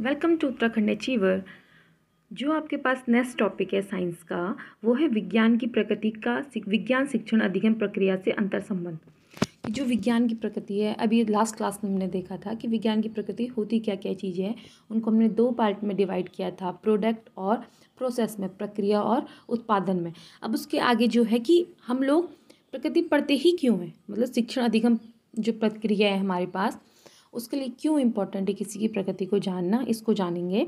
welcome to Uttarakhand achiever जो आपके पास नेक्स्ट टॉपिक है साइंस का वो है विज्ञान की प्रकृति का विज्ञान शिक्षण अधिगम प्रक्रिया से अंतर संबंध जो विज्ञान की प्रकृति है अभी लास्ट क्लास में हमने देखा था कि विज्ञान की प्रकृति होती क्या क्या चीज़ें हैं उनको हमने दो पार्ट में डिवाइड किया था प्रोडक्ट और प्रोसेस में प्रक्रिया और उत्पादन में अब उसके आगे जो है कि हम लोग प्रकृति पढ़ते ही क्यों हैं मतलब शिक्षण अधिगम जो प्रक्रिया है हमारे पास उसके लिए क्यों इम्पोर्टेंट है किसी की प्रगति को जानना इसको जानेंगे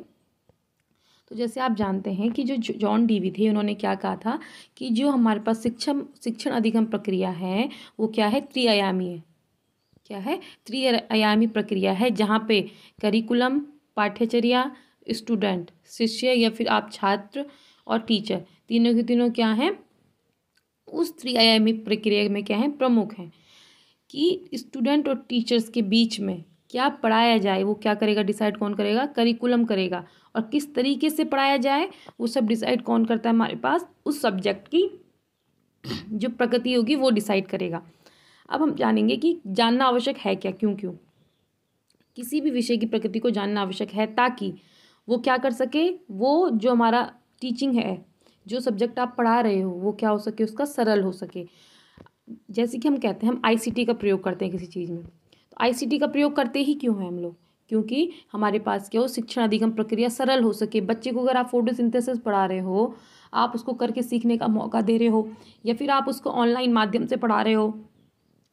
तो जैसे आप जानते हैं कि जो जॉन डीवी थे उन्होंने क्या कहा था कि जो हमारे पास शिक्षण शिक्षण अधिगम प्रक्रिया है वो क्या है त्रिआयामी है क्या है त्रिआयामी प्रक्रिया है जहाँ पे करिकुलम पाठ्यचर्या स्टूडेंट शिष्य या फिर आप छात्र और टीचर तीनों के तीनों क्या हैं उस त्रिआयामी प्रक्रिया में क्या है प्रमुख हैं कि स्टूडेंट और टीचर्स के बीच में क्या पढ़ाया जाए वो क्या करेगा डिसाइड कौन करेगा करिकुलम करेगा और किस तरीके से पढ़ाया जाए वो सब डिसाइड कौन करता है हमारे पास उस सब्जेक्ट की जो प्रगति होगी वो डिसाइड करेगा अब हम जानेंगे कि जानना आवश्यक है क्या क्यों क्यों किसी भी विषय की प्रकृति को जानना आवश्यक है ताकि वो क्या कर सके वो जो हमारा टीचिंग है जो सब्जेक्ट आप पढ़ा रहे हो वो क्या हो सके उसका सरल हो सके जैसे कि हम कहते हैं हम आईसीटी का प्रयोग करते हैं किसी चीज़ में तो आईसीटी का प्रयोग करते ही क्यों हैं हम लोग क्योंकि हमारे पास क्या हो शिक्षण अधिगम प्रक्रिया सरल हो सके बच्चे को अगर आप फोटोसिंथेसिस पढ़ा रहे हो आप उसको करके सीखने का मौका दे रहे हो या फिर आप उसको ऑनलाइन माध्यम से पढ़ा रहे हो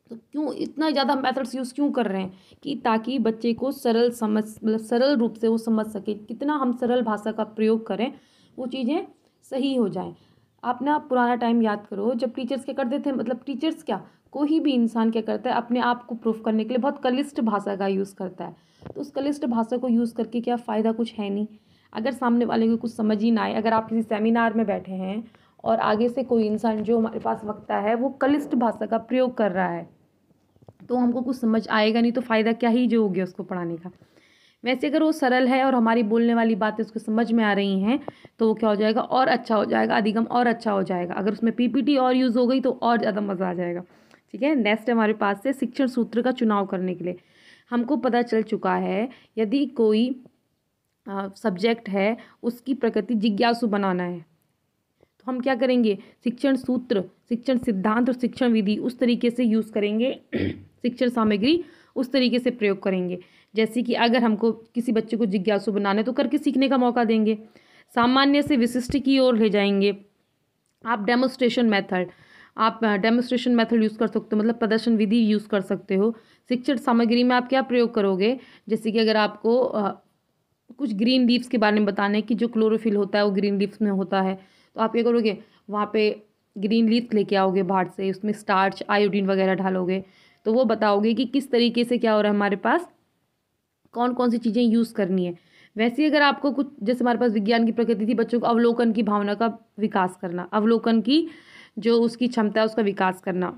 तो क्यों इतना ज़्यादा मेथड्स यूज़ क्यों कर रहे हैं कि ताकि बच्चे को सरल समझ मतलब सरल रूप से वो समझ सके कितना हम सरल भाषा का प्रयोग करें वो चीज़ें सही हो जाएं आप ना पुराना टाइम याद करो जब टीचर्स क्या करते थे मतलब टीचर्स क्या कोई भी इंसान क्या करता है अपने आप को प्रूफ करने के लिए बहुत कलिष्ट भाषा का यूज़ करता है तो उस कलिष्ट भाषा को यूज़ करके क्या फ़ायदा कुछ है नहीं अगर सामने वाले को कुछ समझ ही ना आए अगर आप किसी सेमिनार में बैठे हैं और आगे से कोई इंसान जो हमारे पास वक्ता है वो कलिष्ट भाषा का प्रयोग कर रहा है तो हमको कुछ समझ आएगा नहीं तो फ़ायदा क्या ही जो हो गया उसको पढ़ाने का वैसे अगर वो सरल है और हमारी बोलने वाली बातें उसको समझ में आ रही हैं तो वो क्या हो जाएगा और अच्छा हो जाएगा अधिगम और अच्छा हो जाएगा अगर उसमें पीपीटी और यूज़ हो गई तो और ज़्यादा मज़ा आ जाएगा ठीक है नेक्स्ट हमारे पास है शिक्षण सूत्र का चुनाव करने के लिए हमको पता चल चुका है यदि कोई सब्जेक्ट है उसकी प्रकृति जिज्ञासु बनाना है तो हम क्या करेंगे शिक्षण सूत्र शिक्षण सिद्धांत और शिक्षण विधि उस तरीके से यूज़ करेंगे शिक्षण सामग्री उस तरीके से प्रयोग करेंगे जैसे कि अगर हमको किसी बच्चे को जिज्ञासु बनाने तो करके सीखने का मौका देंगे सामान्य से विशिष्ट की ओर ले जाएंगे आप डेमोस्ट्रेशन मेथड आप डेमोस्ट्रेशन मेथड यूज़ कर सकते हो मतलब प्रदर्शन विधि यूज़ कर सकते हो शिक्षण सामग्री में आप क्या प्रयोग करोगे जैसे कि अगर आपको कुछ ग्रीन लीव्स के बारे में बताने कि जो क्लोरोफिल होता है वो ग्रीन लीव्स में होता है तो आप क्या करोगे वहाँ पे ग्रीन लीव्स लेके आओगे बाहर से उसमें स्टार्च आयोडीन वगैरह डालोगे तो वो बताओगे कि किस तरीके से क्या हो रहा है हमारे पास कौन कौन सी चीज़ें यूज़ करनी है वैसे ही अगर आपको कुछ जैसे हमारे पास विज्ञान की प्रकृति थी बच्चों को अवलोकन की भावना का विकास करना अवलोकन की जो उसकी क्षमता है उसका विकास करना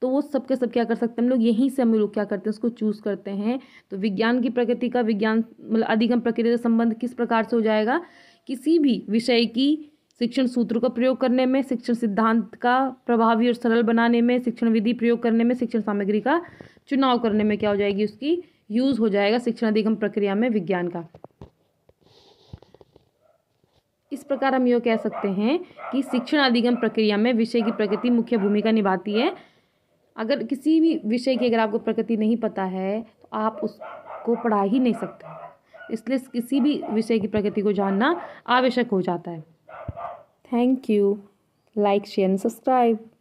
तो वो सब के सब क्या कर सकते हैं हम लोग यहीं से हम लोग क्या करते हैं उसको चूज़ करते हैं तो विज्ञान की प्रकृति का विज्ञान मतलब अधिगम प्रकृति का संबंध किस प्रकार से हो जाएगा किसी भी विषय की शिक्षण सूत्रों का प्रयोग करने में शिक्षण सिद्धांत का प्रभावी और सरल बनाने में शिक्षण विधि प्रयोग करने में शिक्षण सामग्री का चुनाव करने में क्या हो जाएगी उसकी यूज़ हो जाएगा शिक्षण अधिगम प्रक्रिया में विज्ञान का इस प्रकार हम यो कह सकते हैं कि शिक्षण अधिगम प्रक्रिया में विषय की प्रकृति मुख्य भूमिका निभाती है अगर किसी भी विषय की अगर आपको प्रकृति नहीं पता है तो आप उसको पढ़ा ही नहीं सकते इसलिए किसी भी विषय की प्रकृति को जानना आवश्यक हो जाता है thank you like share and subscribe